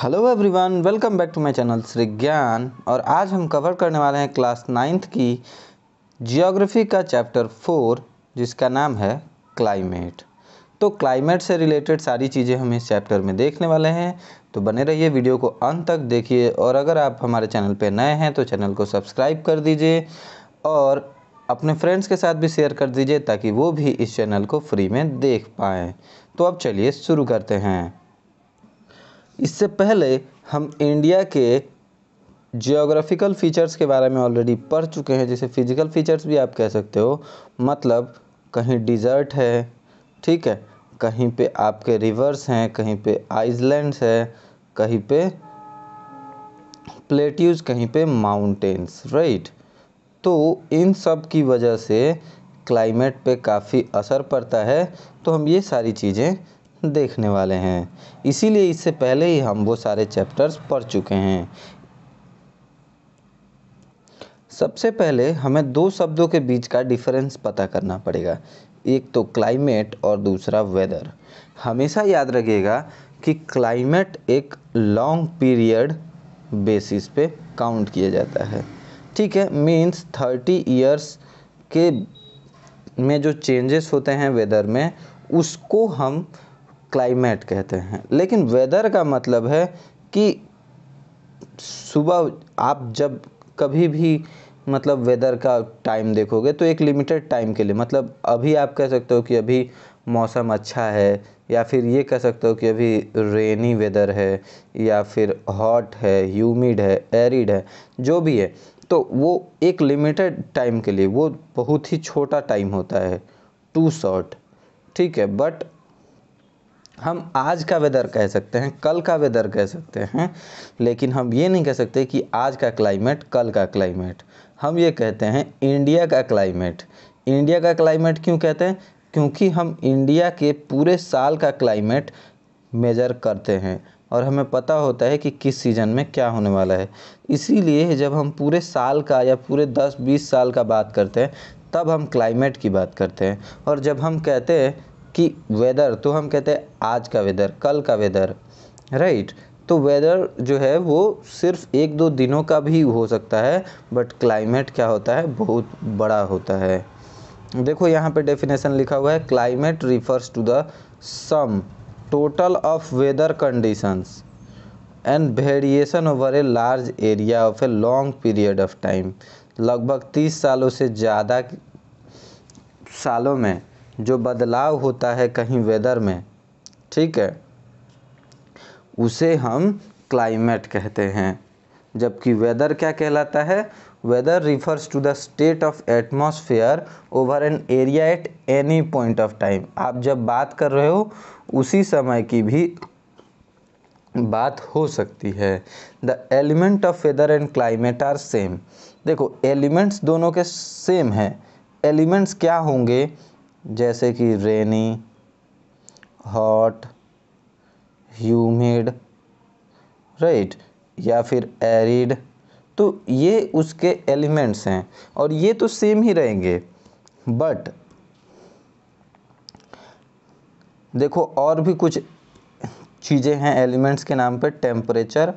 Hello everyone welcome back to my channel Shri Gyan और आज हम कवर करने वाले हैं क्लास नाइन्थ की जियोग्राफी का चैप्टर फोर जिसका नाम है क्लाइमेट तो क्लाइमेट से रिलेटेड सारी चीज़ें हम इस चैप्टर में देखने वाले हैं तो बने रहिए वीडियो को अंत तक देखिए और अगर आप हमारे चैनल पर नए हैं तो चैनल को सब्सक्राइब कर दीजिए और अपने फ्रेंड्स के साथ भी शेयर कर दीजिए ताकि वो भी इस चैनल को फ्री में देख पाएँ तो अब चलिए शुरू करते हैं इससे पहले हम इंडिया के जियोग्राफिकल फ़ीचर्स के बारे में ऑलरेडी पढ़ चुके हैं जैसे फ़िज़िकल फ़ीचर्स भी आप कह सकते हो मतलब कहीं डिज़र्ट है ठीक है कहीं पे आपके रिवर्स हैं कहीं पे आइसलैंड्स है कहीं पे प्लेट्यूज कहीं पे माउंटेन्स राइट तो इन सब की वजह से क्लाइमेट पे काफ़ी असर पड़ता है तो हम ये सारी चीज़ें देखने वाले हैं इसीलिए इससे पहले ही हम वो सारे चैप्टर्स पढ़ चुके हैं सबसे पहले हमें दो शब्दों के बीच का डिफरेंस पता करना पड़ेगा एक तो क्लाइमेट और दूसरा वेदर हमेशा याद रखिएगा कि क्लाइमेट एक लॉन्ग पीरियड बेसिस पे काउंट किया जाता है ठीक है मींस थर्टी ईयर्स के में जो चेंजेस होते हैं वेदर में उसको हम क्लाइमेट कहते हैं लेकिन वेदर का मतलब है कि सुबह आप जब कभी भी मतलब वेदर का टाइम देखोगे तो एक लिमिटेड टाइम के लिए मतलब अभी आप कह सकते हो कि अभी मौसम अच्छा है या फिर ये कह सकते हो कि अभी रेनी वेदर है या फिर हॉट है ह्यूमिड है एरिड है जो भी है तो वो एक लिमिटेड टाइम के लिए वो बहुत ही छोटा टाइम होता है टू शॉर्ट ठीक है बट हम आज का वेदर कह सकते हैं कल का वेदर कह सकते हैं लेकिन हम ये नहीं कह सकते कि आज का क्लाइमेट कल का क्लाइमेट हम ये कहते हैं इंडिया का क्लाइमेट इंडिया का क्लाइमेट क्यों कहते हैं क्योंकि हम इंडिया के पूरे साल का क्लाइमेट मेजर करते हैं और हमें पता होता है कि किस सीज़न में क्या होने वाला है इसीलिए जब हम पूरे साल का या पूरे 10-20 साल का बात करते हैं तब हम क्लाइमेट की बात करते हैं और जब हम कहते हैं कि वेदर तो हम कहते हैं आज का वेदर कल का वेदर राइट तो वेदर जो है वो सिर्फ एक दो दिनों का भी हो सकता है बट क्लाइमेट क्या होता है बहुत बड़ा होता है देखो यहाँ पे डेफिनेशन लिखा हुआ है climate refers to the sum total of weather conditions and variation over a large area of a long period of time लगभग तीस सालों से ज़्यादा सालों में जो बदलाव होता है कहीं वेदर में ठीक है उसे हम क्लाइमेट कहते हैं जबकि वेदर क्या कहलाता है weather refers to the state of atmosphere over an area at any point of time आप जब बात कर रहे हो उसी समय की भी बात हो सकती है the element of weather and climate are same देखो एलिमेंट्स दोनों के सेम है एलिमेंट्स क्या होंगे जैसे कि रेनी हॉट ह्यूमिड राइट या फिर एरिड तो ये उसके एलिमेंट्स हैं और ये तो सेम ही रहेंगे बट देखो और भी कुछ चीज़ें हैं एलिमेंट्स के नाम पर temperature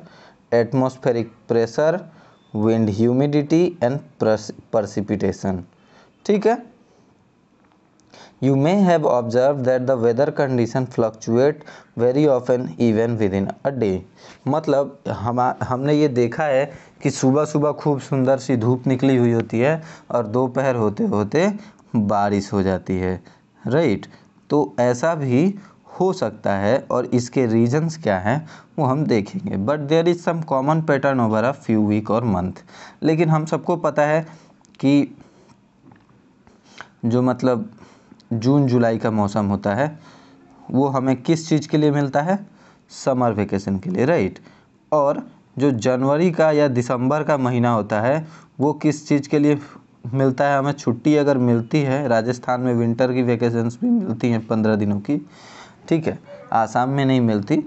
atmospheric pressure wind humidity and precipitation ठीक है you may have observe that the weather condition fluctuate very often even within a day मतलब हम हमने ये देखा है कि सुबह सुबह खूब सुंदर सी धूप निकली हुई होती है और दोपहर होते होते बारिश हो जाती है राइट right? तो ऐसा भी हो सकता है और इसके रीजंस क्या हैं वो हम देखेंगे but there is some common pattern over a few week और मंथ लेकिन हम सबको पता है कि जो मतलब जून जुलाई का मौसम होता है वो हमें किस चीज़ के लिए मिलता है समर वेकेशन के लिए राइट और जो जनवरी का या दिसंबर का महीना होता है वो किस चीज़ के लिए मिलता है हमें छुट्टी अगर मिलती है राजस्थान में विंटर की वेकेशंस भी मिलती हैं पंद्रह दिनों की ठीक है आसाम में नहीं मिलती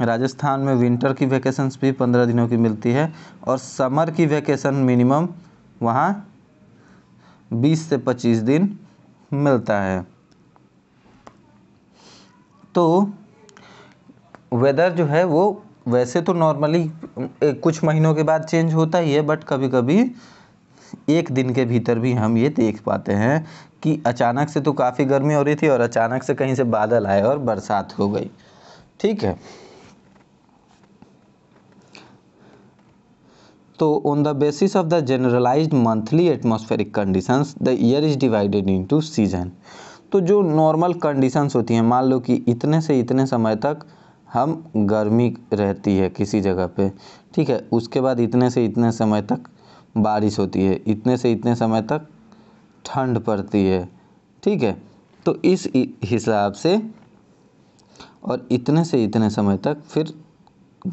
राजस्थान में विंटर की वेकेशंस भी पंद्रह दिनों की मिलती है और समर की वेकेशन मिनिमम वहाँ बीस से पच्चीस दिन मिलता है तो वेदर जो है वो वैसे तो नॉर्मली कुछ महीनों के बाद चेंज होता ही है बट कभी कभी एक दिन के भीतर भी हम ये देख पाते हैं कि अचानक से तो काफ़ी गर्मी हो रही थी और अचानक से कहीं से बादल आए और बरसात हो गई ठीक है on the basis of the the monthly atmospheric atmospheric the year is divided into season तो जो नॉर्मल कंडीशंस होती हैं मान लो कि इतने से इतने समय तक हम गर्मी रहती है किसी जगह पे ठीक है उसके बाद इतने से इतने समय तक बारिश होती है इतने से इतने समय तक ठंड पड़ती है ठीक है तो इस हिसाब से और इतने से इतने समय तक फिर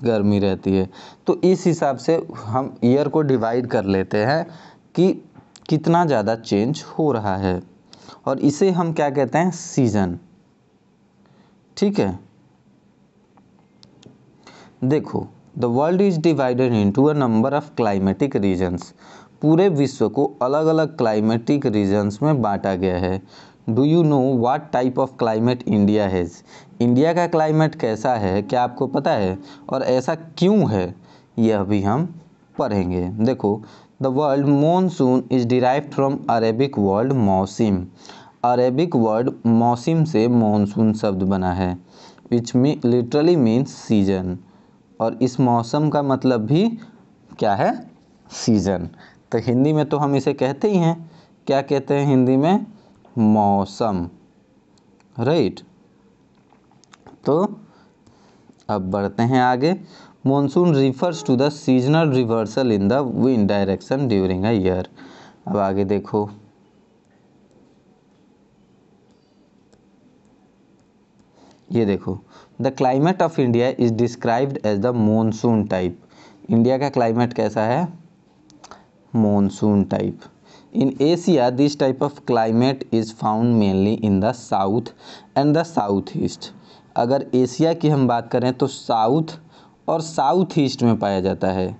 गर्मी रहती है तो इस हिसाब से हम ईयर को डिवाइड कर लेते हैं कि कितना ज़्यादा चेंज हो रहा है और इसे हम क्या कहते हैं सीज़न ठीक है देखो the world is divided into a number of climatic regions पूरे विश्व को अलग अलग क्लाइमेटिक रीजन्स में बांटा गया है do you know what type of climate India has India का क्लाइमेट कैसा है क्या आपको पता है और ऐसा क्यों है यह भी हम पढ़ेंगे देखो the world monsoon is derive from Arabic world mausam Arabic word मौसम से मॉनसून शब्द बना है which me literally means season और इस मौसम का मतलब भी क्या है सीज़न तो हिंदी में तो हम इसे कहते ही हैं क्या कहते हैं हिंदी में मौसम राइट तो अब बढ़ते हैं आगे monsoon refers to the seasonal reversal in the wind direction during a year अब आगे देखो ये देखो the climate of India is described as the monsoon type India का क्लाइमेट कैसा है monsoon type in Asia this type of climate is found mainly in the south and the south east अगर Asia की हम बात करें तो south और साउथ ईस्ट में पाया जाता है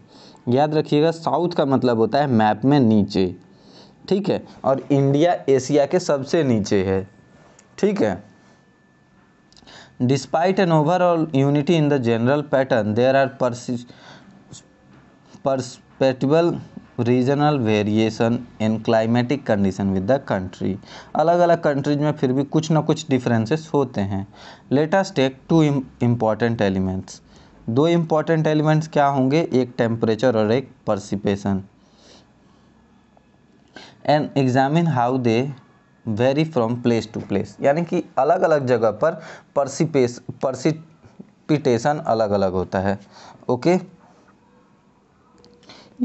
याद रखिएगा साउथ का मतलब होता है मैप में नीचे ठीक है और इंडिया एशिया के सबसे नीचे है ठीक है despite an overall unity in the general pattern there are persistable regional variation in climatic condition with the country अलग अलग कंट्रीज में फिर भी कुछ ना कुछ डिफरेंसेस होते हैं latest take two important elements दो इम्पॉर्टेंट एलिमेंट्स क्या होंगे एक टेम्परेचर और एक precipitation and examine how they vary from place to place यानी कि अलग अलग जगह पर परसिपेस परसिपिटेशन अलग अलग होता है ओके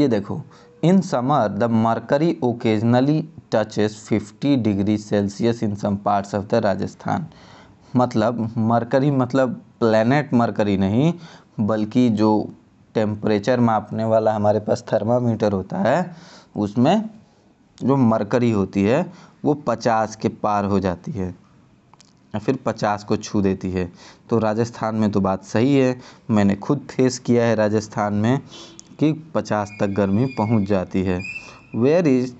ये देखो in summer the mercury occasionally touches 50 degree Celsius in some parts of the Rajasthan मतलब मरकरी मतलब प्लेनेट मरकरी नहीं बल्कि जो टेम्परेचर मापने वाला हमारे पास थर्मामीटर होता है उसमें जो मरकरी होती है वो पचास के पार हो जाती है या फिर पचास को छू देती है तो राजस्थान में तो बात सही है मैंने खुद फेस किया है राजस्थान में कि पचास तक गर्मी पहुंच जाती है where is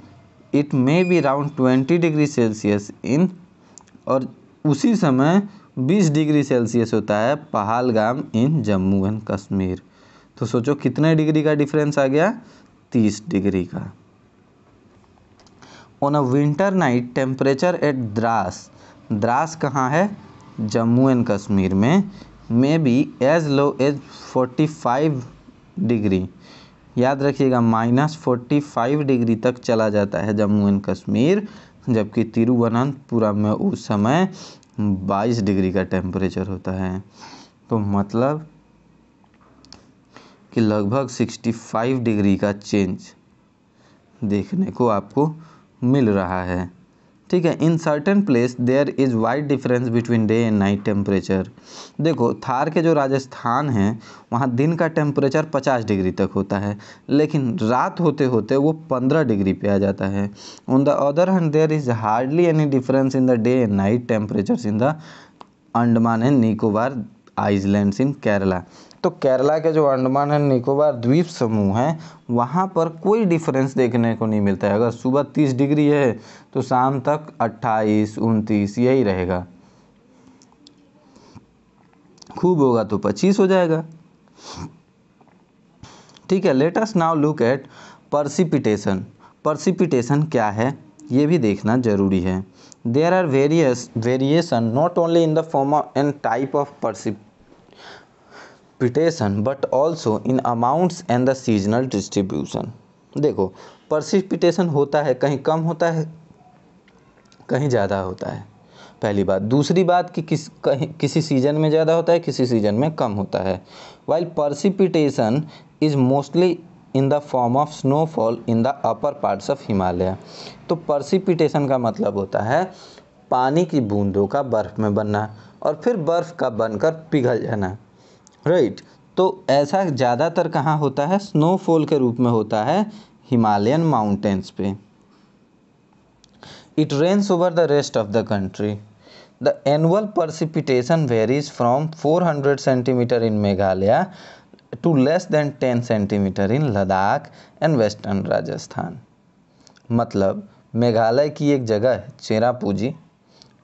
it may be around twenty degree Celsius in और उसी समय बीस डिग्री सेल्सियस होता है पहलगाम इन जम्मू एंड कश्मीर तो सोचो कितने डिग्री का डिफरेंस आ गया तीस डिग्री का on a winter night temperature at Dras Dras कहाँ है जम्मू एंड कश्मीर में may be as low as forty five degree याद रखिएगा माइनस फोर्टी फाइव डिग्री तक चला जाता है जम्मू एंड कश्मीर जबकि तिरुवनंतपुरम में उस समय बाईस डिग्री का टेम्परेचर होता है तो मतलब कि लगभग सिक्सटी फाइव डिग्री का चेंज देखने को आपको मिल रहा है ठीक है in certain place there is wide difference between day and night temperature देखो थार के जो राजस्थान हैं वहाँ दिन का टेम्परेचर पचास डिग्री तक होता है लेकिन रात होते होते वो पंद्रह डिग्री पे आ जाता है on the other hand there is hardly any difference in the day and night temperature in the Andaman and Nicobar island in Kerala तो केरला के जो अंडमान एंड निकोबार द्वीप समूह हैं वहाँ पर कोई डिफरेंस देखने को नहीं मिलता है अगर सुबह तीस डिग्री है तो शाम तक अट्ठाईस उनतीस यही रहेगा खूब होगा तो पच्चीस हो जाएगा ठीक है latest now look at precipitation precipitation क्या है ये भी देखना जरूरी है there are various variation not only in the form and type of precip precipitation but also in amounts and the seasonal distribution देखो प्रसिपिटेशन होता है कहीं कम होता है कहीं ज़्यादा होता है पहली बात दूसरी बात कि किस कहीं किसी सीजन में ज़्यादा होता है किसी सीजन में कम होता है while precipitation is mostly in the form of snowfall in the upper parts of Himalaya तो प्रसिपिटेशन का मतलब होता है पानी की बूंदों का बर्फ़ में बनना और फिर बर्फ़ का बनकर पिघल जाना राइट तो ऐसा ज़्यादातर कहाँ होता है स्नोफॉल के रूप में होता है हिमालयन माउंटेन्स पे it rains over the rest of the country the annual precipitation varies from 400 centimetre in Meghalaya to less than 10 centimetre in Ladakh and western Rajasthan मतलब मेघालय की एक जगह है चेरापूंजी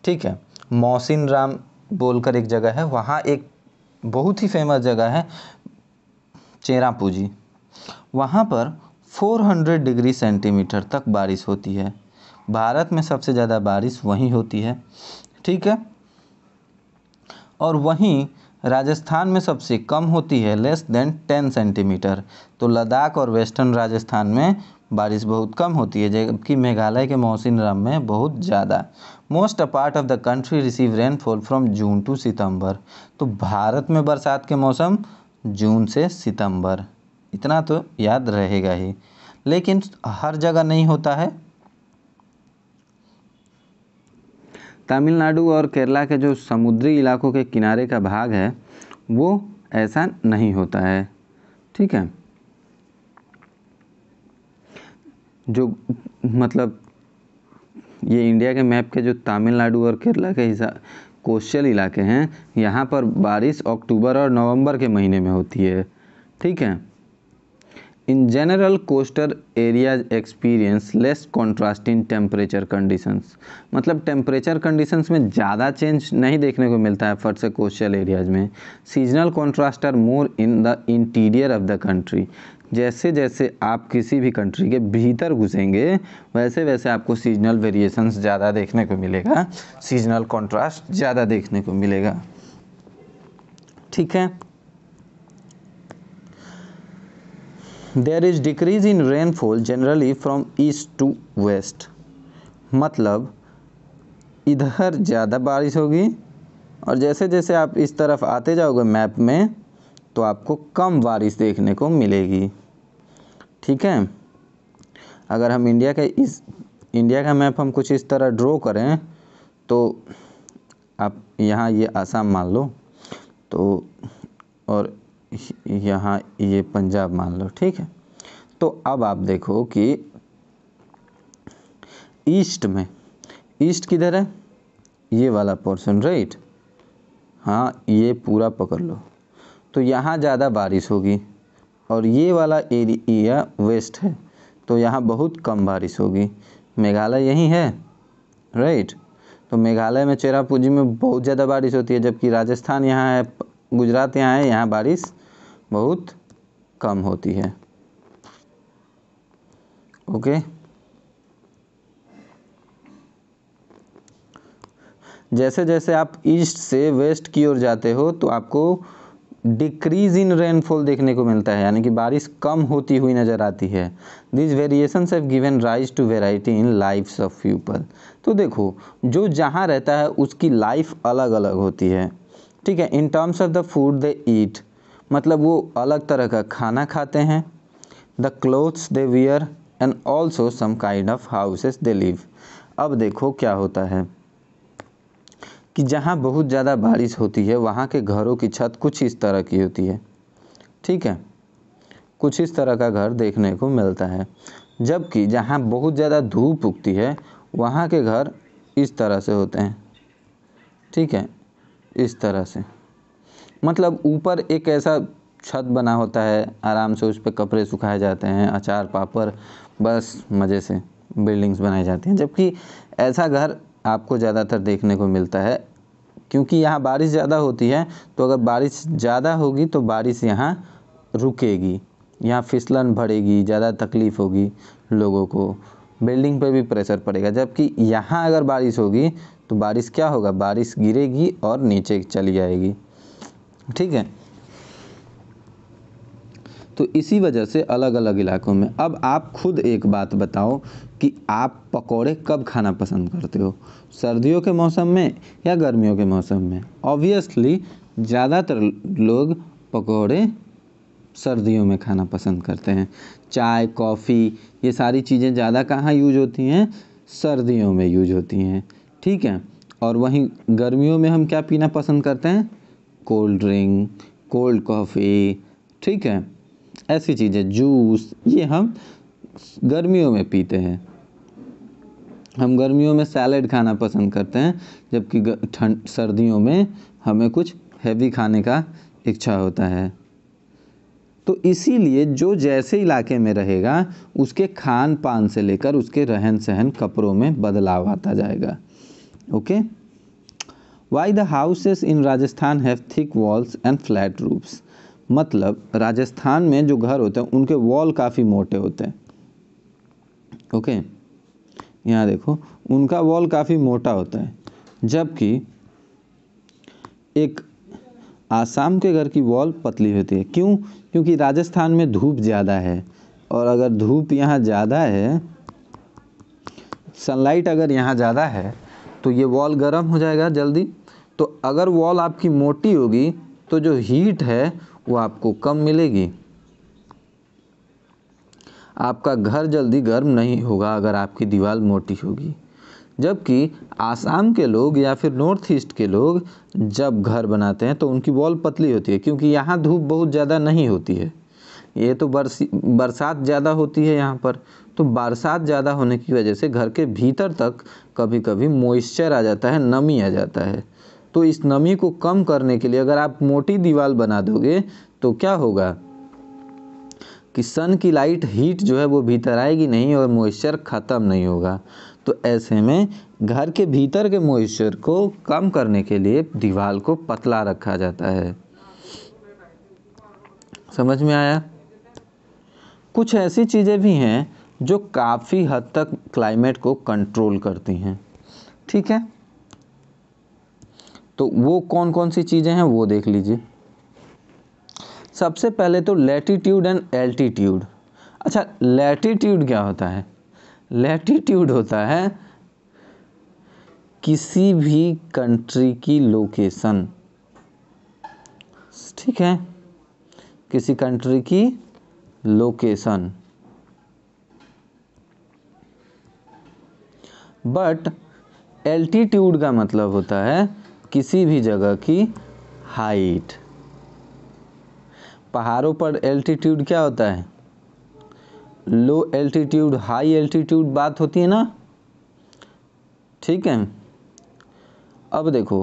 ठीक है मौसिन राम बोलकर एक जगह है वहाँ एक बहुत ही फेमस जगह है चेरापूंजी वहाँ पर फोर हंड्रेड डिग्री सेंटीमीटर तक बारिश होती है भारत में सबसे ज़्यादा बारिश वहीं होती है ठीक है और वहीं राजस्थान में सबसे कम होती है लेस देन टेन सेंटीमीटर तो लद्दाख और वेस्टर्न राजस्थान में बारिश बहुत कम होती है जबकि मेघालय के मौसम रम में बहुत ज़्यादा most a part of the country receive rainfall from June to September तो भारत में बरसात के मौसम जून से सितंबर इतना तो याद रहेगा ही लेकिन हर जगह नहीं होता है तमिलनाडु और केरला के जो समुद्री इलाकों के किनारे का भाग है वो ऐसा नहीं होता है ठीक है जो मतलब ये इंडिया के मैप के जो तमिलनाडु और केरला के हिसाब कोस्टल इलाके हैं यहाँ पर बारिश अक्टूबर और नवंबर के महीने में होती है ठीक है in general coastal areas experience less contrast in temperature conditions मतलब टेम्परेचर कंडीशंस में ज़्यादा चेंज नहीं देखने को मिलता है फॉर से कोस्टल एरियाज में seasonal contrast are more in the interior of the country जैसे जैसे आप किसी भी कंट्री के भीतर घुसेंगे वैसे वैसे आपको सीजनल वेरिएशंस ज़्यादा देखने को मिलेगा सीजनल कंट्रास्ट ज़्यादा देखने को मिलेगा ठीक है there is decrease in rainfall generally from east to west मतलब इधर ज़्यादा बारिश होगी और जैसे जैसे आप इस तरफ आते जाओगे मैप में तो आपको कम बारिश देखने को मिलेगी ठीक है अगर हम इंडिया के इस इंडिया का मैप हम कुछ इस तरह ड्रॉ करें तो आप यहाँ ये आसाम मान लो तो और यहाँ ये पंजाब मान लो ठीक है तो अब आप देखो कि ईस्ट में ईस्ट किधर है ये वाला पोर्शन राइट हाँ ये पूरा पकड़ लो तो यहाँ ज़्यादा बारिश होगी और ये वाला एरिया वेस्ट है तो यहाँ बहुत कम बारिश होगी मेघालय यही है राइट तो मेघालय में चेरापूंजी में बहुत ज़्यादा बारिश होती है जबकि राजस्थान यहाँ है गुजरात यहाँ है यहाँ बारिश बहुत कम होती है ओके जैसे जैसे आप ईस्ट से वेस्ट की ओर जाते हो तो आपको डिक्रीज इन रेनफॉल देखने को मिलता है यानी कि बारिश कम होती हुई नज़र आती है this variation have given rise to variety in life of people तो देखो जो जहाँ रहता है उसकी लाइफ अलग अलग होती है ठीक है in terms of the food they eat मतलब वो अलग तरह का खाना खाते हैं the clothes they wear and also some kind of houses they live अब देखो क्या होता है कि जहाँ बहुत ज़्यादा बारिश होती है वहाँ के घरों की छत कुछ इस तरह की होती है ठीक है कुछ इस तरह का घर देखने को मिलता है जबकि जहाँ बहुत ज़्यादा धूप उगती है वहाँ के घर इस तरह से होते हैं ठीक है इस तरह से मतलब ऊपर एक ऐसा छत बना होता है आराम से उस पर कपड़े सुखाए जाते हैं अचार पापड़ बस मज़े से बिल्डिंग्स बनाई जाती हैं जबकि ऐसा घर आपको ज़्यादातर देखने को मिलता है क्योंकि यहाँ बारिश ज़्यादा होती है तो अगर बारिश ज़्यादा होगी तो बारिश यहाँ रुकेगी यहाँ फिसलन भरेगी ज़्यादा तकलीफ़ होगी लोगों को बिल्डिंग पर भी प्रेशर पड़ेगा जबकि यहाँ अगर बारिश होगी तो बारिश क्या होगा बारिश गिरेगी और नीचे चली जाएगी ठीक है तो इसी वजह से अलग अलग इलाकों में अब आप खुद एक बात बताओ कि आप पकौड़े कब खाना पसंद करते हो सर्दियों के मौसम में या गर्मियों के मौसम में ऑब्वियसली ज़्यादातर लोग पकौड़े सर्दियों में खाना पसंद करते हैं चाय कॉफ़ी ये सारी चीज़ें ज़्यादा कहाँ यूज होती हैं सर्दियों में यूज होती हैं ठीक है और वहीं गर्मियों में हम क्या पीना पसंद करते हैं कोल्ड ड्रिंक कोल्ड कॉफ़ी ठीक है ऐसी चीज़ें जूस ये हम गर्मियों में पीते हैं हम गर्मियों में सैलेड खाना पसंद करते हैं जबकि ठंड सर्दियों में हमें कुछ हैवी खाने का इच्छा होता है तो इसीलिए जो जैसे इलाके में रहेगा उसके खान पान से लेकर उसके रहन सहन कपड़ों में बदलाव आता जाएगा okay why the houses in Rajasthan have thick walls and flat roofs मतलब राजस्थान में जो घर होते हैं उनके वॉल काफ़ी मोटे होते हैं ओके यहाँ देखो उनका वॉल काफ़ी मोटा होता है जबकि एक आसाम के घर की वॉल पतली होती है क्यों क्योंकि राजस्थान में धूप ज़्यादा है और अगर धूप यहाँ ज़्यादा है सनलाइट अगर यहाँ ज़्यादा है तो ये वॉल गर्म हो जाएगा जल्दी तो अगर वॉल आपकी मोटी होगी तो जो हीट है वो आपको कम मिलेगी आपका घर जल्दी गर्म नहीं होगा अगर आपकी दीवार मोटी होगी जबकि आसाम के लोग या फिर नॉर्थ ईस्ट के लोग जब घर बनाते हैं तो उनकी वॉल पतली होती है क्योंकि यहाँ धूप बहुत ज़्यादा नहीं होती है ये तो बरसी बरसात ज़्यादा होती है यहाँ पर तो बरसात ज़्यादा होने की वजह से घर के भीतर तक कभी कभी मॉइस्चर आ जाता है नमी आ जाता है तो इस नमी को कम करने के लिए अगर आप मोटी दीवार बना दोगे तो क्या होगा कि सन की लाइट हीट जो है वो भीतर आएगी नहीं और मॉइस्चर ख़त्म नहीं होगा तो ऐसे में घर के भीतर के मॉइस्चर को कम करने के लिए दीवार को पतला रखा जाता है समझ में आया कुछ ऐसी चीज़ें भी हैं जो काफ़ी हद तक क्लाइमेट को कंट्रोल करती हैं ठीक है तो वो कौन कौन सी चीज़ें हैं वो देख लीजिए सबसे पहले तो लेटीट्यूड एंड एल्टीट्यूड अच्छा लेटीट्यूड क्या होता है लेटीट्यूड होता है किसी भी कंट्री की लोकेशन ठीक है किसी कंट्री की लोकेशन बट एल्टीट्यूड का मतलब होता है किसी भी जगह की हाइट पहाड़ों पर एल्टीट्यूड क्या होता है लो एल्टीट्यूड हाई एल्टीट्यूड बात होती है ना ठीक है अब देखो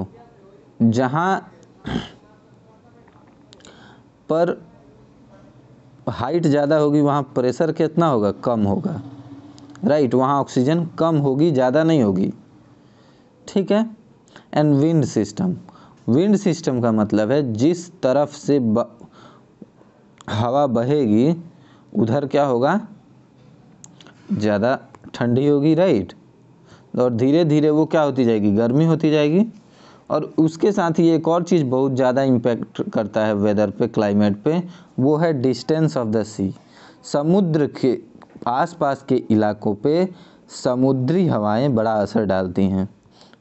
जहाँ पर हाइट ज़्यादा होगी वहाँ प्रेशर कितना होगा कम होगा राइट वहाँ ऑक्सीजन कम होगी ज़्यादा नहीं होगी ठीक है and wind system wind system का मतलब है जिस तरफ से हवा बहेगी उधर क्या होगा ज़्यादा ठंडी होगी राइट तो और धीरे धीरे वो क्या होती जाएगी गर्मी होती जाएगी और उसके साथ ही एक और चीज़ बहुत ज़्यादा इम्पैक्ट करता है वेदर पे क्लाइमेट पे वो है डिस्टेंस ऑफ द सी समुद्र के आसपास के इलाकों पे समुद्री हवाएं बड़ा असर डालती हैं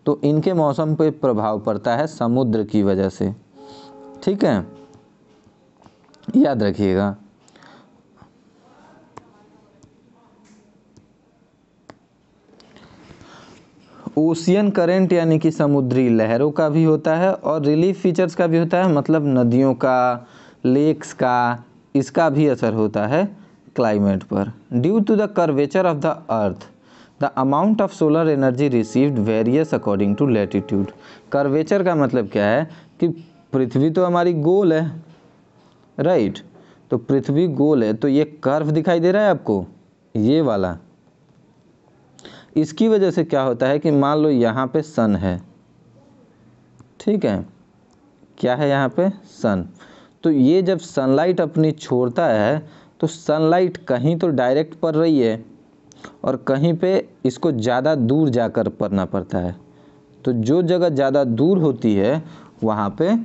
तो इनके मौसम पे प्रभाव पड़ता है समुद्र की वजह से ठीक है याद रखिएगा ओशियन करंट यानी कि समुद्री लहरों का भी होता है और रिलीफ फीचर्स का भी होता है मतलब नदियों का लेक्स का इसका भी असर होता है क्लाइमेट पर due to the curvature of the earth the amount of solar energy received varies according to latitude curvature का मतलब क्या है कि पृथ्वी तो हमारी गोल है राइट तो पृथ्वी गोल है तो ये कर्व दिखाई दे रहा है आपको ये वाला इसकी वजह से क्या होता है कि मान लो यहाँ पे सन है ठीक है क्या है यहाँ पे सन तो ये जब सनलाइट अपनी छोड़ता है तो सनलाइट कहीं तो डायरेक्ट पड़ रही है और कहीं पे इसको ज़्यादा दूर जाकर पड़ना पड़ता है तो जो जगह ज़्यादा दूर होती है वहाँ पे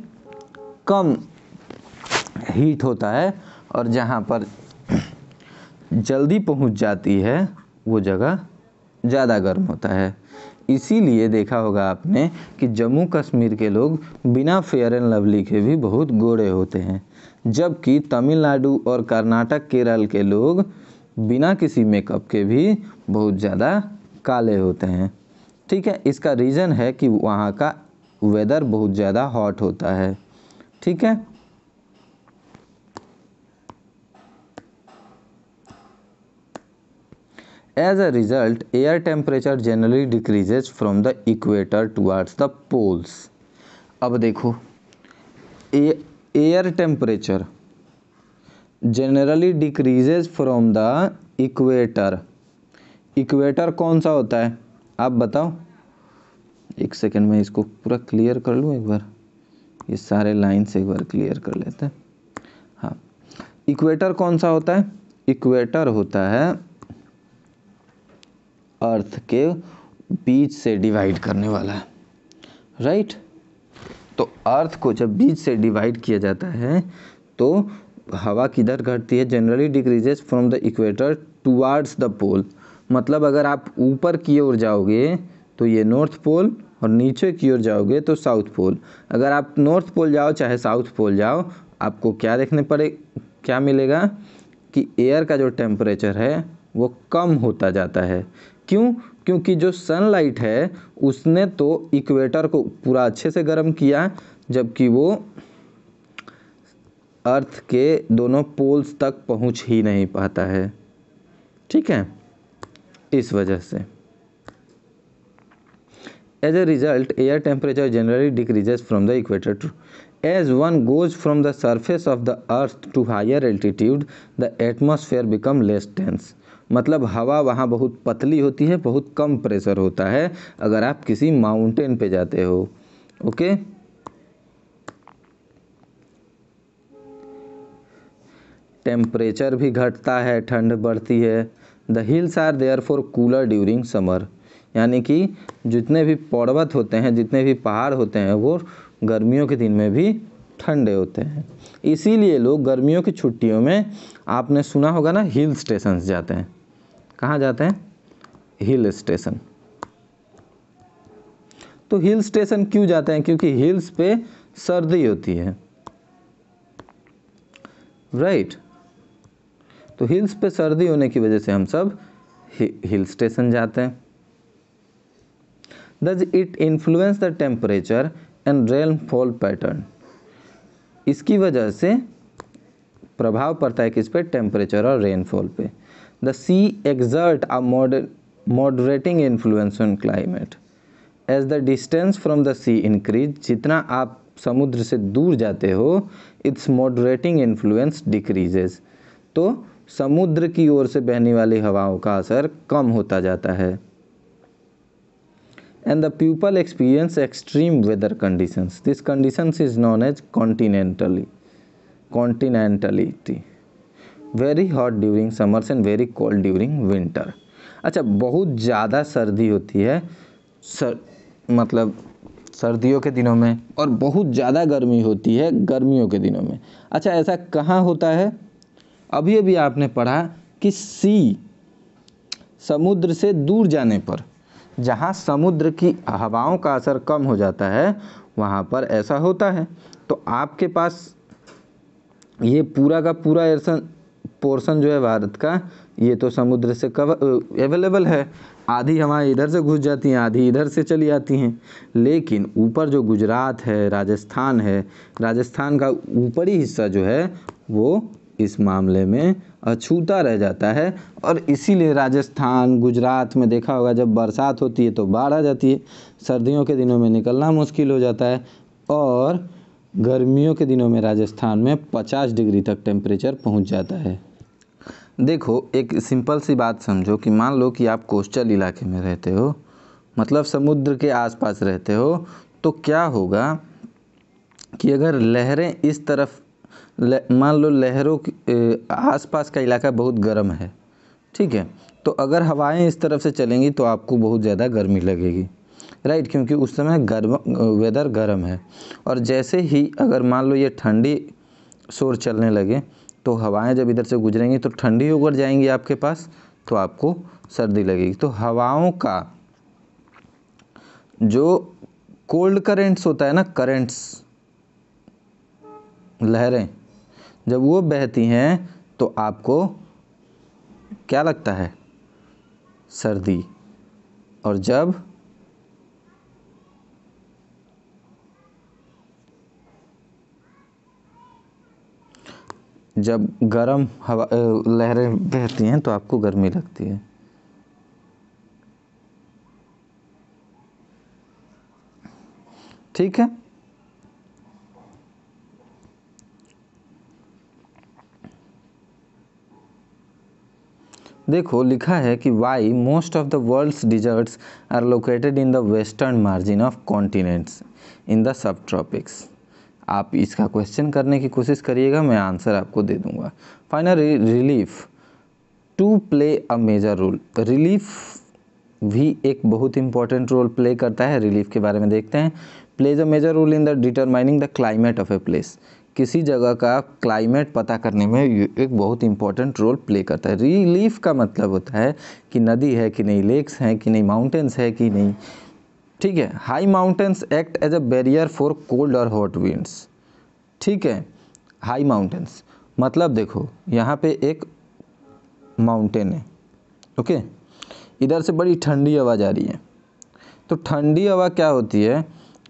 कम हीट होता है और जहाँ पर जल्दी पहुँच जाती है वो जगह ज़्यादा गर्म होता है इसीलिए देखा होगा आपने कि जम्मू कश्मीर के लोग बिना फेयर एंड लवली के भी बहुत गोरे होते हैं जबकि तमिलनाडु और कर्नाटक केरल के लोग बिना किसी मेकअप के भी बहुत ज़्यादा काले होते हैं ठीक है इसका रीज़न है कि वहाँ का वेदर बहुत ज़्यादा हॉट होता है ठीक है as a result air temperature generally decreases from the equator towards the poles अब देखो air temperature generally decreases from the equator equator कौन सा होता है आप बताओ एक सेकेंड में इसको पूरा क्लियर कर लूँ एक बार ये सारे लाइन से एक बार क्लियर कर लेते हैं हाँ इक्वेटर कौन सा होता है इक्वेटर होता है अर्थ के बीच से डिवाइड करने वाला है राइट तो अर्थ को जब बीच से डिवाइड किया जाता है तो हवा किधर घटती है generally decreases from the equator towards the pole मतलब अगर आप ऊपर की ओर जाओगे तो ये नॉर्थ पोल और नीचे की ओर जाओगे तो साउथ पोल अगर आप नॉर्थ पोल जाओ चाहे साउथ पोल जाओ आपको क्या देखने पड़े क्या मिलेगा कि एयर का जो टेम्परेचर है वो कम होता जाता है क्यों क्योंकि जो सनलाइट है उसने तो इक्वेटर को पूरा अच्छे से गर्म किया जबकि वो अर्थ के दोनों पोल्स तक पहुंच ही नहीं पाता है ठीक है इस वजह से as a result air temperature generally decreases from the equator to as one goes from the surface of the earth to higher altitude the atmosphere become less tense मतलब हवा वहाँ बहुत पतली होती है बहुत कम प्रेशर होता है अगर आप किसी माउंटेन पे जाते हो ओके टेम्परेचर भी घटता है ठंड बढ़ती है the hills are therefore cooler during summer यानी कि जितने भी पर्वत होते हैं जितने भी पहाड़ होते हैं वो गर्मियों के दिन में भी ठंडे होते हैं इसीलिए लोग गर्मियों की छुट्टियों में आपने सुना होगा ना हिल स्टेशंस जाते हैं कहाँ जाते हैं हिल स्टेशन तो हिल स्टेशन क्यों जाते हैं क्योंकि हिल्स पे सर्दी होती है राइट right. तो हिल्स पे सर्दी होने की वजह से हम सब हिल स्टेशन जाते हैं does it influence the temperature and rainfall pattern इसकी वजह से प्रभाव पड़ता है किस पे टेम्परेचर और रेनफॉल पे the sea exert a moderating influence on climate as the distance from the sea increase जितना आप समुद्र से दूर जाते हो इट्स मॉडरेटिंग इन्फ्लुएंस डिक्रीजेज तो समुद्र की ओर से बहने वाली हवाओं का असर कम होता जाता है and the people experience extreme weather conditions this conditions is known as continentally continentality very hot during summers and very cold during winter अच्छा बहुत ज़्यादा सर्दी होती है सर मतलब सर्दियों के दिनों में और बहुत ज़्यादा गर्मी होती है गर्मियों के दिनों में अच्छा ऐसा कहाँ होता है अभी अभी आपने पढ़ा कि सी समुद्र से दूर जाने पर जहाँ समुद्र की हवाओं का असर कम हो जाता है वहाँ पर ऐसा होता है तो आपके पास ये पूरा का पूरा एयरसन पोर्सन जो है भारत का ये तो समुद्र से कव अवेलेबल है आधी हमारे इधर से घुस जाती हैं आधी इधर से चली आती हैं लेकिन ऊपर जो गुजरात है राजस्थान है राजस्थान का ऊपरी हिस्सा जो है वो इस मामले में अछूता रह जाता है और इसीलिए राजस्थान गुजरात में देखा होगा जब बरसात होती है तो बाढ़ आ जाती है सर्दियों के दिनों में निकलना मुश्किल हो जाता है और गर्मियों के दिनों में राजस्थान में 50 डिग्री तक टेम्परेचर पहुंच जाता है देखो एक सिंपल सी बात समझो कि मान लो कि आप कोस्टल इलाके में रहते हो मतलब समुद्र के आसपास रहते हो तो क्या होगा कि अगर लहरें इस तरफ मान लो लहरों के आसपास का इलाका बहुत गर्म है ठीक है तो अगर हवाएं इस तरफ से चलेंगी तो आपको बहुत ज़्यादा गर्मी लगेगी राइट क्योंकि उस समय गर्म वेदर गर्म है और जैसे ही अगर मान लो ये ठंडी शोर चलने लगे तो हवाएं जब इधर से गुजरेंगी तो ठंडी उगड़ जाएंगी आपके पास तो आपको सर्दी लगेगी तो हवाओं का जो कोल्ड करेंट्स होता है ना करेंट्स लहरें जब वो बहती हैं तो आपको क्या लगता है सर्दी और जब जब गर्म हवा लहरें बहती हैं तो आपको गर्मी लगती है ठीक है देखो लिखा है कि why most of the world's deserts are located in the western margin of continents in the subtropics आप इसका क्वेश्चन करने की कोशिश करिएगा मैं आंसर आपको दे दूंगा final relief to play a major role relief भी एक बहुत इंपॉर्टेंट रोल प्ले करता है रिलीफ के बारे में देखते हैं plays a major role in the determining the climate of a place किसी जगह का क्लाइमेट पता करने में एक बहुत इंपॉर्टेंट रोल प्ले करता है रिलीफ का मतलब होता है कि नदी है कि नहीं लेक्स हैं कि नहीं माउंटेंस है कि नहीं ठीक है high mountains act as a barrier for cold और हॉट विंड्स ठीक है हाई माउंटेंस मतलब देखो यहाँ पे एक माउंटेन है ओके इधर से बड़ी ठंडी हवा जा रही है तो ठंडी हवा क्या होती है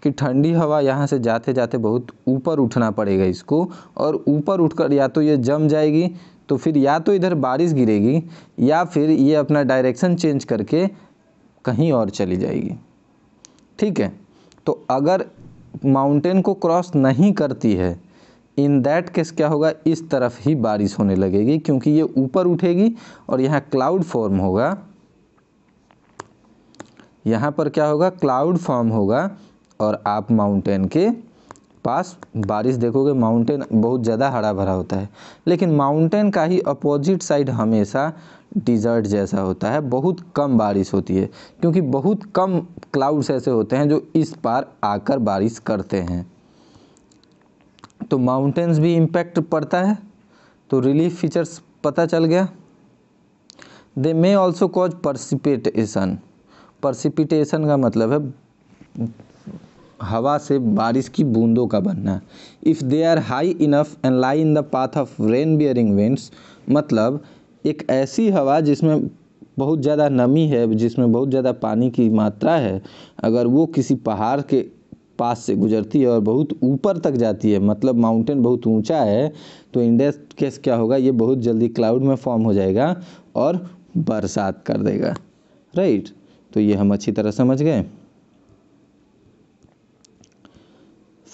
कि ठंडी हवा यहाँ से जाते जाते बहुत ऊपर उठना पड़ेगा इसको और ऊपर उठकर या तो ये जम जाएगी तो फिर या तो इधर बारिश गिरेगी या फिर ये अपना डायरेक्शन चेंज करके कहीं और चली जाएगी ठीक है तो अगर माउंटेन को क्रॉस नहीं करती है इन दैट केस क्या होगा इस तरफ ही बारिश होने लगेगी क्योंकि ये ऊपर उठेगी और यहाँ क्लाउड फॉर्म होगा यहाँ पर क्या होगा क्लाउड फॉर्म होगा और आप माउंटेन के पास बारिश देखोगे माउंटेन बहुत ज़्यादा हरा भरा होता है लेकिन माउंटेन का ही अपोजिट साइड हमेशा डिज़र्ट जैसा होता है बहुत कम बारिश होती है क्योंकि बहुत कम क्लाउड्स ऐसे होते हैं जो इस पार आकर बारिश करते हैं तो माउंटेन्स भी इम्पैक्ट पड़ता है तो रिलीफ फीचर्स पता चल गया दे मे ऑल्सो कॉज परसिपिटेशन परसिपिटेशन का मतलब है हवा से बारिश की बूंदों का बनना if they are high enough and lie in the path of rain bearing winds मतलब एक ऐसी हवा जिसमें बहुत ज़्यादा नमी है जिसमें बहुत ज़्यादा पानी की मात्रा है अगर वो किसी पहाड़ के पास से गुजरती है और बहुत ऊपर तक जाती है मतलब माउंटेन बहुत ऊंचा है तो इन केस क्या होगा ये बहुत जल्दी क्लाउड में फॉर्म हो जाएगा और बरसात कर देगा राइट तो ये हम अच्छी तरह समझ गए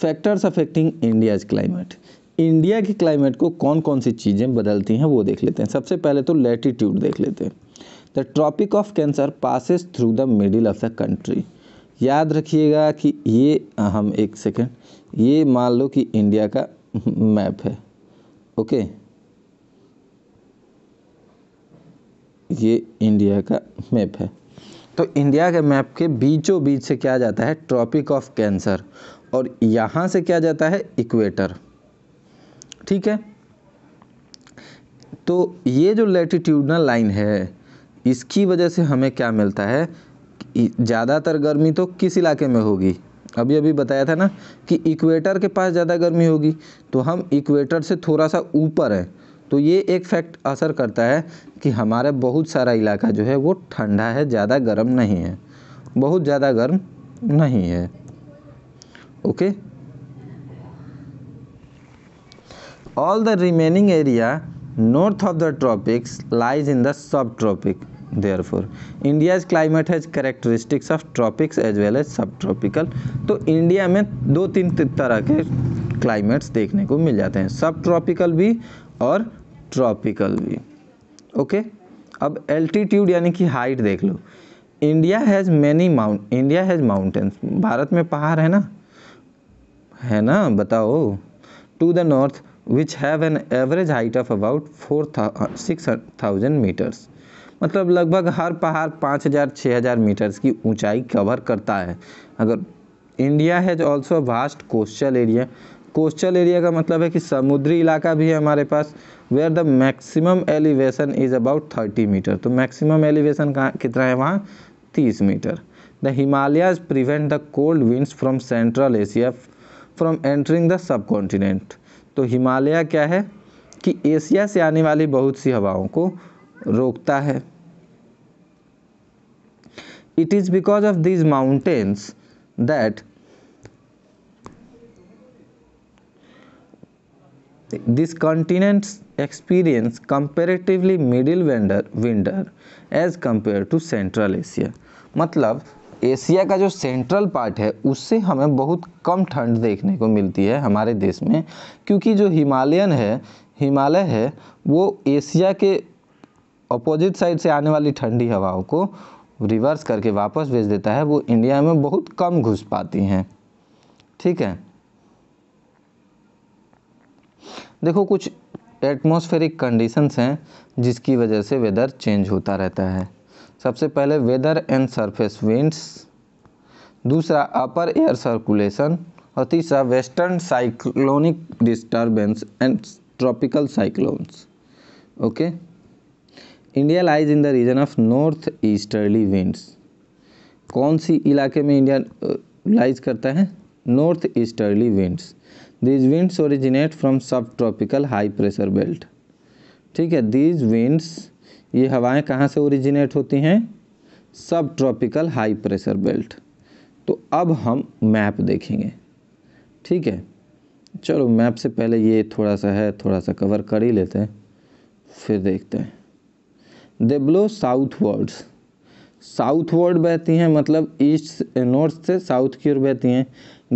factors affecting India's climate India के क्लाइमेट को कौन कौन सी चीज़ें बदलती हैं वो देख लेते हैं सबसे पहले तो लेटीट्यूड देख लेते हैं the tropic of cancer passes through the middle of the country याद रखिएगा कि ये हम एक सेकेंड ये मान लो कि इंडिया का मैप है ओके ये इंडिया का मैप है तो इंडिया के मैप के बीचों बीच से क्या जाता है ट्रॉपिक ऑफ कैंसर और यहाँ से क्या जाता है इक्वेटर ठीक है तो ये जो लेटिट्यूडनल लाइन है इसकी वजह से हमें क्या मिलता है ज़्यादातर गर्मी तो किस इलाके में होगी अभी अभी बताया था ना कि इक्वेटर के पास ज़्यादा गर्मी होगी तो हम इक्वेटर से थोड़ा सा ऊपर है तो ये एक फैक्ट असर करता है कि हमारा बहुत सारा इलाका जो है वो ठंडा है ज़्यादा गर्म नहीं है बहुत ज़्यादा गर्म नहीं है okay all the remaining area north of the tropics lies in the subtropic therefore India's climate has characteristics of tropics as well as सब ट्रॉपिकल तो इंडिया में दो तीन तरह के क्लाइमेट्स देखने को मिल जाते हैं सब ट्रॉपिकल भी और ट्रॉपिकल भी ओके okay? अब एल्टीट्यूड यानी कि हाइट देख लो India has many mount India has mountains Bharat में पहाड़ है ना है ना बताओ to the north which have an average height of about four six thousand metres मतलब लगभग हर पहाड़ पाँच हज़ार छः हज़ार मीटर्स की ऊंचाई कवर करता है अगर India has also vast coastal area coastal area का मतलब है कि समुद्री इलाका भी है हमारे पास where the maximum elevation is about thirty metre तो मैक्सिमम एलिवेशन कहाँ कितना है वहाँ तीस metre the Himalayas prevent the cold winds from central Asia from entering the subcontinent तो हिमालय क्या है कि एशिया से आने वाली बहुत सी हवाओं को रोकता है it is because of these mountains that this continent experience comparatively middle winter as compare to central Asia मतलब एशिया का जो सेंट्रल पार्ट है उससे हमें बहुत कम ठंड देखने को मिलती है हमारे देश में क्योंकि जो हिमालयन है हिमालय है वो एशिया के अपोजिट साइड से आने वाली ठंडी हवाओं को रिवर्स करके वापस भेज देता है वो इंडिया में बहुत कम घुस पाती हैं ठीक है देखो कुछ एटमॉस्फेरिक कंडीशंस हैं जिसकी वजह से वेदर चेंज होता रहता है सबसे पहले वेदर एंड सरफेस विंड्स दूसरा अपर एयर सर्कुलेशन और तीसरा western cyclonic disturbance and tropical cyclones okay India lies in the region of north easterly winds कौन सी इलाके में इंडिया लाइज uh, करता है north easterly winds these winds originate from sub tropical high pressure belt ठीक है these winds ये हवाएं कहाँ से ओरिजिनेट होती हैं सब ट्रॉपिकल हाई प्रेशर बेल्ट तो अब हम मैप देखेंगे ठीक है चलो मैप से पहले ये थोड़ा सा है थोड़ा सा कवर कर ही लेते हैं फिर देखते हैं they blow southwards southward बहती हैं मतलब ईस्ट नॉर्थ से साउथ की ओर बहती हैं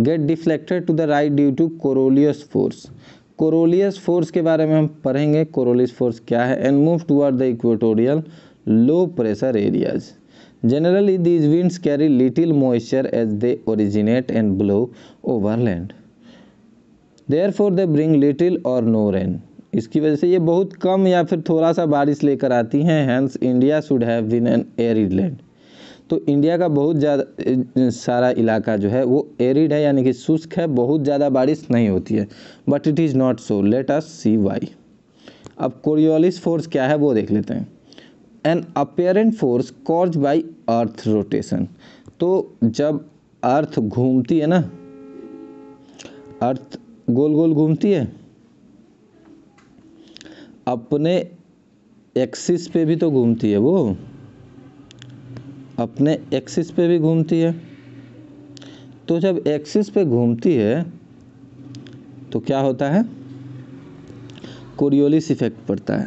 get deflected to the right due to coriolis force coriolis force के बारे में हम पढ़ेंगे कोरोलियस फोर्स क्या है and move toward the equatorial low pressure areas generally these winds carry little moisture as they originate and blow over land therefore they bring little or no rain इसकी वजह से ये बहुत कम या फिर थोड़ा सा बारिश लेकर आती हैं hence India should have been an arid land तो इंडिया का बहुत ज़्यादा सारा इलाका जो है वो एरिड है यानी कि शुष्क है बहुत ज़्यादा बारिश नहीं होती है but it is not so let us see why अब कोरियोलिस फोर्स क्या है वो देख लेते हैं an apparent force cause by earth rotation तो जब अर्थ घूमती है ना अर्थ गोल गोल घूमती है अपने एक्सिस पे भी तो घूमती है वो अपने एक्सिस पे भी घूमती है तो जब एक्सिस पे घूमती है तो क्या होता है कोरियोलिस इफेक्ट पड़ता है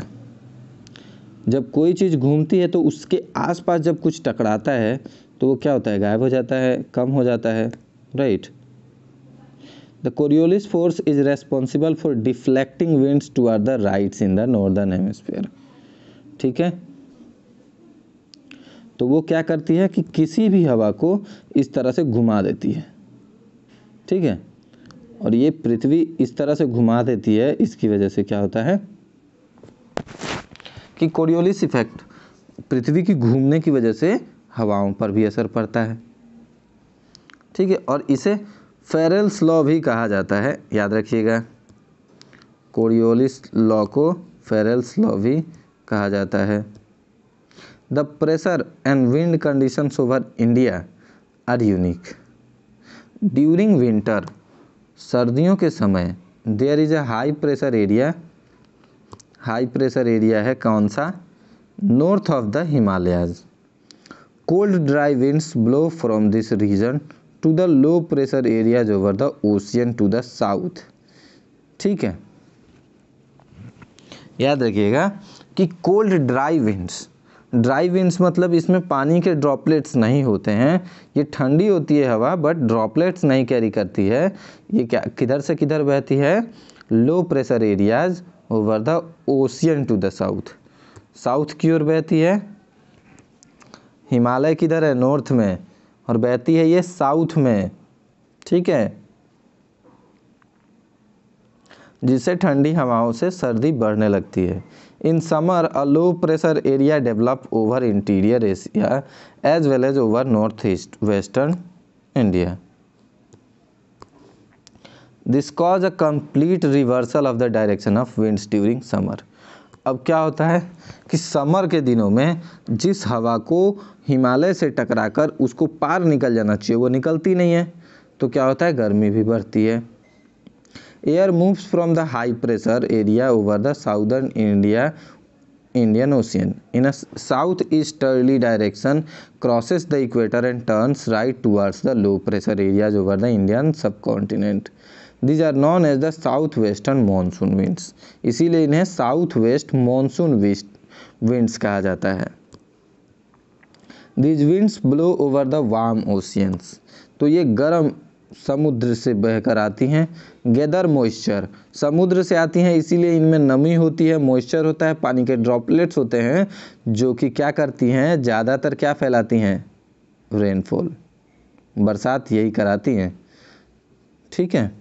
जब कोई चीज़ घूमती है तो उसके आसपास जब कुछ टकराता है तो वो क्या होता है गायब हो जाता है कम हो जाता है right the coriolis force is responsible for deflecting winds to are the rights in the northern hemisphere ठीक है तो वो क्या करती है कि किसी भी हवा को इस तरह से घुमा देती है ठीक है और ये पृथ्वी इस तरह से घुमा देती है इसकी वजह से क्या होता है कि कोरियोलिस इफेक्ट पृथ्वी की घूमने की वजह से हवाओं पर भी असर पड़ता है ठीक है और इसे फेरेल्स लॉ भी कहा जाता है याद रखिएगा कोरियोलिस लॉ को फेरेल्स लॉ भी कहा जाता है the pressure and wind condition over India are unique during winter सर्दियों के समय there is a high pressure area high pressure area है कौन सा north of the Himalayas cold dry winds blow from this region to the low pressure areas over the ocean to the south ठीक है याद रखिएगा कि cold dry winds dry winds मतलब इसमें पानी के ड्रॉपलेट्स नहीं होते हैं ये ठंडी होती है हवा बट ड्रॉपलेट्स नहीं कैरी करती है ये क्या किधर से किधर बहती है low pressure areas over the ocean to the south south की ओर बहती है हिमालय किधर है नॉर्थ में और बहती है ये साउथ में ठीक है जिससे ठंडी हवाओं से सर्दी बढ़ने लगती है in summer a low pressure area develop over interior Asia as well as over north east western India this cause a complete reversal of the direction of winds during summer अब क्या होता है कि समर के दिनों में जिस हवा को हिमालय से टकराकर उसको पार निकल जाना चाहिए वो निकलती नहीं है तो क्या होता है गर्मी भी बढ़ती है air moves from the high pressure area over the southern India Indian ocean in south easterly direction crosses the equator and turns right towards the low pressure areas over the Indian sub continent these are known as the south western monsoon winds इसीलिए इन्हें south west monsoon winds कहा जाता है these winds blow over the warm oceans तो ये गर्म समुद्र से बहकर आती हैं गैदर मॉइस्चर समुद्र से आती हैं इसीलिए इनमें नमी होती है मॉइस्चर होता है पानी के ड्रॉपलेट्स होते हैं जो कि क्या करती हैं ज़्यादातर क्या फैलाती हैं रेनफॉल बरसात यही कराती हैं ठीक है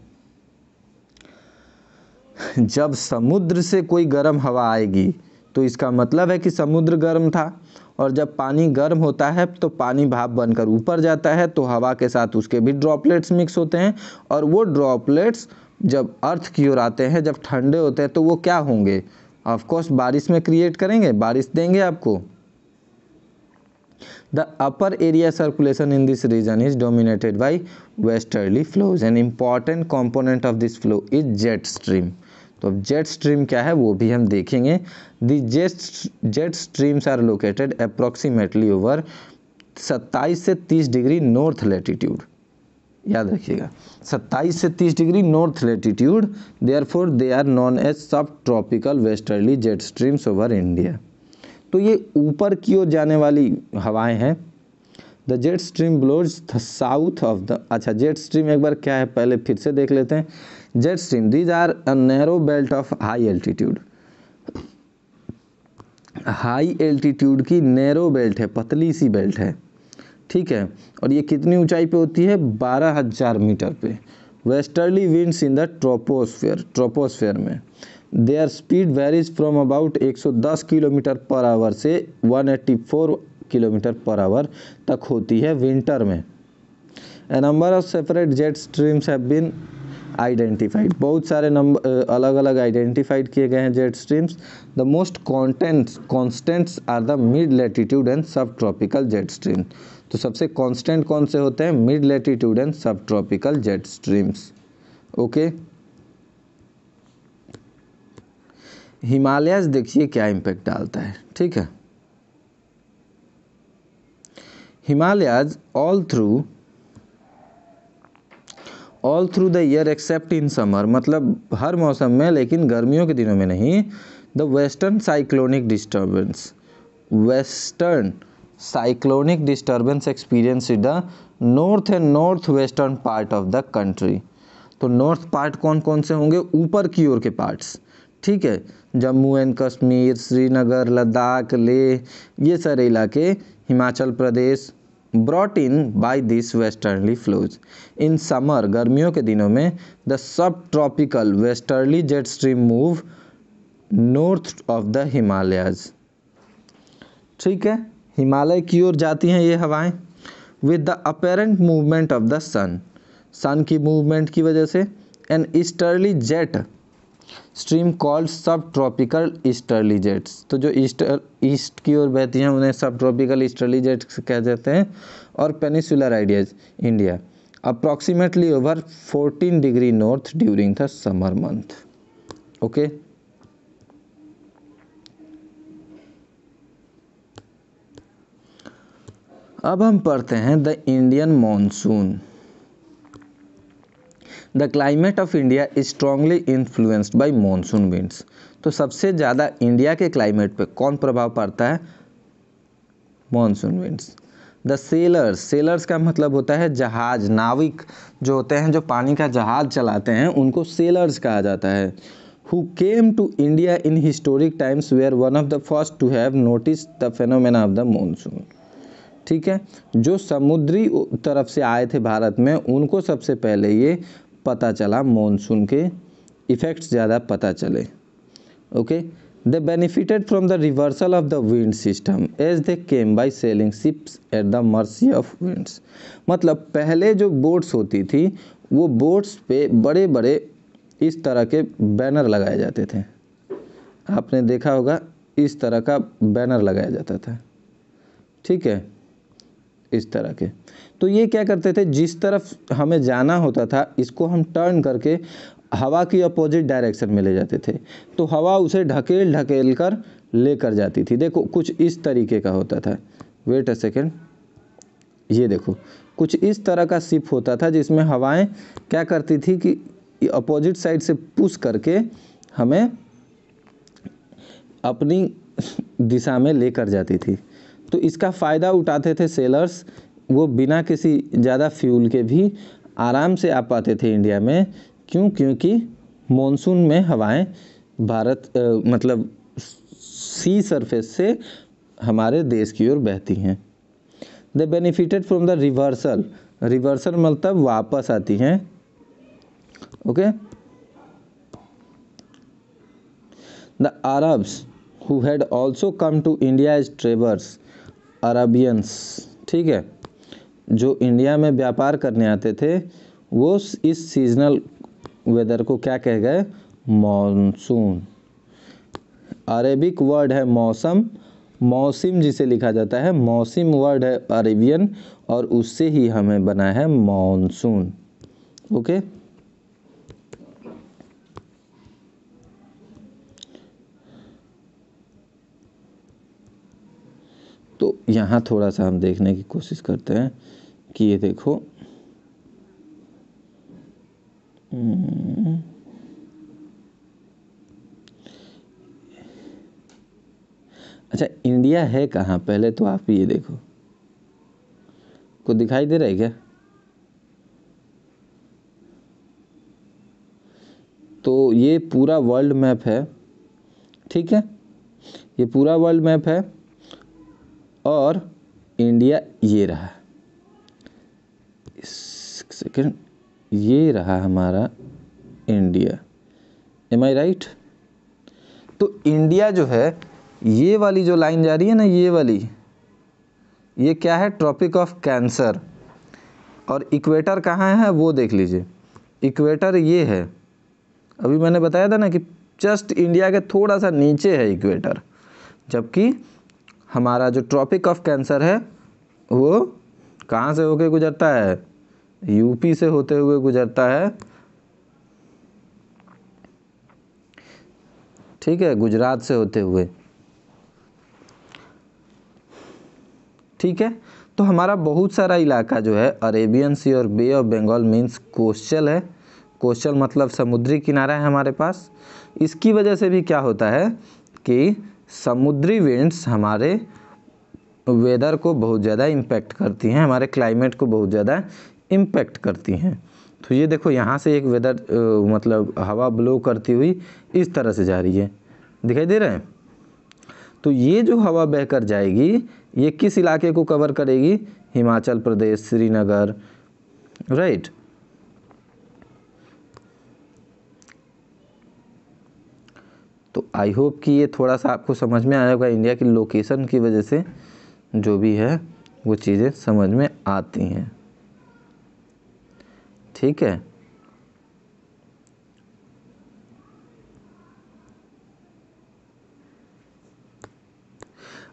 जब समुद्र से कोई गर्म हवा आएगी तो इसका मतलब है कि समुद्र गर्म था और जब पानी गर्म होता है तो पानी भाप बनकर ऊपर जाता है तो हवा के साथ उसके भी ड्रॉपलेट्स मिक्स होते हैं और वो ड्रॉपलेट्स जब अर्थ की ओर आते हैं जब ठंडे होते हैं तो वो क्या होंगे ऑफकोर्स बारिश में क्रिएट करेंगे बारिश देंगे आपको the upper area circulation in this region is dominated by westerly flows an important component of this flow is jet stream तो अब जेट स्ट्रीम क्या है वो भी हम देखेंगे the jet jet streams are located approximately over 27 से 30 degree north latitude याद रखिएगा 27 से 30 degree north latitude therefore they are known as सब tropical westerly jet streams over India तो ये ऊपर की ओर जाने वाली हवाएं हैं the jet stream blows the south of the अच्छा जेट स्ट्रीम एक बार क्या है पहले फिर से देख लेते हैं jet stream these are a narrow belt of high altitude high altitude की नैरो बेल्ट है पतली सी बेल्ट है ठीक है और ये कितनी ऊंचाई पे होती है 12,000 मीटर पे westerly winds in the troposphere troposphere में their speed varies from about 110 kilometre per hour से 184 किलोमीटर पर आवर तक होती है विंटर में a number of separate jet streams have been identified बहुत सारे नंबर अलग अलग आइडेंटिफाइड किए गए हैं jet streams the most contents constants are the mid latitude and sub tropical jet stream तो सबसे कॉन्स्टेंट कौन से होते हैं mid latitude and sub tropical jet streams okay Himalayas देखिए क्या इम्पैक्ट डालता है ठीक है Himalayas all through all through the year except in summer मतलब हर मौसम में लेकिन गर्मियों के दिनों में नहीं the western cyclonic disturbance western cyclonic disturbance experience in the north and north western part of the country तो नॉर्थ पार्ट कौन कौन से होंगे ऊपर की ओर के पार्ट्स ठीक है जम्मू एंड कश्मीर श्रीनगर लद्दाख लेह ये सारे इलाके Himachal Pradesh brought in by this westernly flows in summer गर्मियों के दिनों में the sub tropical westerly jet stream move north of the Himalayas ठीक है हिमालय की ओर जाती हैं ये हवाएं with the apparent movement of the sun sun की मूवमेंट की वजह से an easterly jet stream called sub tropical easterly jets तो जो ईस्ट ईस्ट की ओर बहती हैं उन्हें सब ट्रॉपिकल ईस्टर्ली कह देते हैं और peninsular ideas India approximately over 14 degree north during the summer month okay अब हम पढ़ते हैं the Indian monsoon the climate of India is strongly influenced by monsoon winds तो सबसे ज़्यादा इंडिया के क्लाइमेट पे कौन प्रभाव पड़ता है monsoon winds the sailors sailors का मतलब होता है जहाज नाविक जो होते हैं जो पानी का जहाज चलाते हैं उनको सेलर्स कहा जाता है who came to India in historic times were one of the first to have notice the phenomena of the monsoon ठीक है जो समुद्री तरफ से आए थे भारत में उनको सबसे पहले ये पता चला मॉनसून के इफ़ेक्ट्स ज़्यादा पता चले okay they benefited from the reversal of the wind system as they came by sailing ships at the mercy of winds मतलब पहले जो बोट्स होती थी वो बोट्स पे बड़े बड़े इस तरह के बैनर लगाए जाते थे आपने देखा होगा इस तरह का बैनर लगाया जाता था ठीक है इस तरह के तो ये क्या करते थे जिस तरफ हमें जाना होता था इसको हम टर्न करके हवा की अपोजिट डायरेक्शन में ले जाते थे तो हवा उसे ढकेल ढकेल कर लेकर जाती थी देखो कुछ इस तरीके का होता था वेट अ सेकेंड ये देखो कुछ इस तरह का सिप होता था जिसमें हवाएं क्या करती थी कि अपोजिट साइड से पुश करके हमें अपनी दिशा में लेकर जाती थी तो इसका फ़ायदा उठाते थे सेलर्स वो बिना किसी ज़्यादा फ्यूल के भी आराम से आ पाते थे इंडिया में क्यों क्योंकि मॉनसून में हवाएं भारत आ, मतलब सी सरफेस से हमारे देश की ओर बहती हैं the benefited from the reversal reversal मतलब वापस आती हैं okay the Arabs who had also come to India as traverse Arabians ठीक है जो इंडिया में व्यापार करने आते थे वो इस सीजनल वेदर को क्या कह गए मॉनसून अरेबिक वर्ड है मौसम मौसम जिसे लिखा जाता है मौसम वर्ड है अरेबियन और उससे ही हमें बना है मॉनसून ओके तो यहाँ थोड़ा सा हम देखने की कोशिश करते हैं कि ये देखो हम्म। अच्छा इंडिया है कहाँ पहले तो आप ये देखो को दिखाई दे रहा है क्या तो ये पूरा वर्ल्ड मैप है ठीक है ये पूरा वर्ल्ड मैप है और इंडिया ये रहा है सेकेंड ये रहा हमारा इंडिया एम आई राइट तो इंडिया जो है ये वाली जो लाइन जा रही है ना ये वाली ये क्या है ट्रॉपिक ऑफ कैंसर और इक्वेटर कहाँ है वो देख लीजिए इक्वेटर ये है अभी मैंने बताया था ना कि जस्ट इंडिया के थोड़ा सा नीचे है इक्वेटर जबकि हमारा जो ट्रॉपिक ऑफ कैंसर है वो कहाँ से होके गुजरता है यूपी से होते हुए गुजरता है ठीक है गुजरात से होते हुए ठीक है तो हमारा बहुत सारा इलाका जो है अरेबियन सी और bay of Bengal means coastal है कोस्टल मतलब समुद्री किनारा है हमारे पास इसकी वजह से भी क्या होता है कि समुद्री विंड्स हमारे वेदर को बहुत ज़्यादा इम्पैक्ट करती हैं हमारे क्लाइमेट को बहुत ज़्यादा इम्पैक्ट करती हैं तो ये देखो यहाँ से एक वेदर मतलब हवा ब्लो करती हुई इस तरह से जा रही है दिखाई दे रहा है तो ये जो हवा बहकर जाएगी ये किस इलाके को कवर करेगी हिमाचल प्रदेश श्रीनगर राइट तो आई होप कि ये थोड़ा सा आपको समझ में आया होगा इंडिया की लोकेशन की वजह से जो भी है वो चीज़ें समझ में आती हैं ठीक है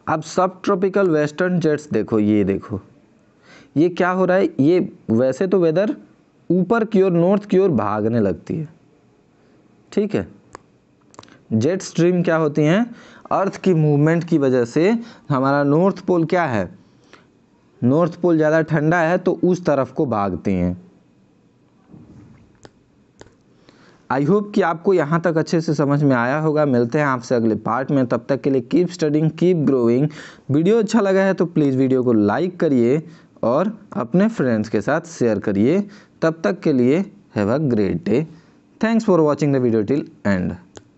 अब सब ट्रॉपिकल वेस्टर्न जेट्स देखो ये देखो ये क्या हो रहा है ये वैसे तो वेदर ऊपर की ओर नॉर्थ की ओर भागने लगती है ठीक है जेट स्ट्रीम क्या होती हैं अर्थ की मूवमेंट की वजह से हमारा नॉर्थ पोल क्या है नॉर्थ पोल ज़्यादा ठंडा है तो उस तरफ को भागती हैं आई होप कि आपको यहाँ तक अच्छे से समझ में आया होगा मिलते हैं आपसे अगले पार्ट में तब तक के लिए keep studying keep growing video अच्छा लगा है तो प्लीज़ वीडियो को लाइक करिए और अपने फ्रेंड्स के साथ शेयर करिए तब तक के लिए have a great day thanks for watching the video till and